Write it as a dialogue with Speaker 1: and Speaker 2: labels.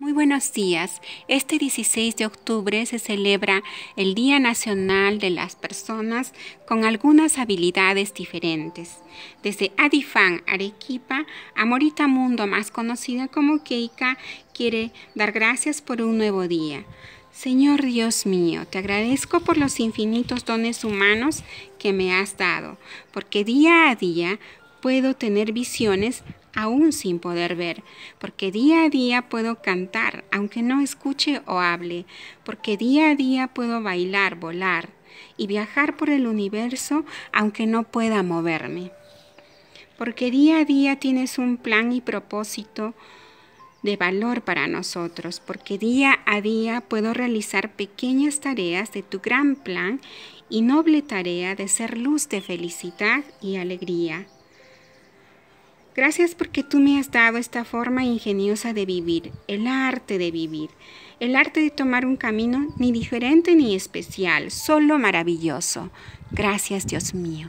Speaker 1: Muy buenos días. Este 16 de octubre se celebra el Día Nacional de las Personas con algunas habilidades diferentes. Desde Adifan, Arequipa, Amorita Mundo, más conocida como Keika, quiere dar gracias por un nuevo día. Señor Dios mío, te agradezco por los infinitos dones humanos que me has dado, porque día a día puedo tener visiones aún sin poder ver, porque día a día puedo cantar, aunque no escuche o hable, porque día a día puedo bailar, volar y viajar por el universo, aunque no pueda moverme. Porque día a día tienes un plan y propósito de valor para nosotros, porque día a día puedo realizar pequeñas tareas de tu gran plan y noble tarea de ser luz de felicidad y alegría Gracias porque tú me has dado esta forma ingeniosa de vivir, el arte de vivir, el arte de tomar un camino ni diferente ni especial, solo maravilloso. Gracias Dios mío.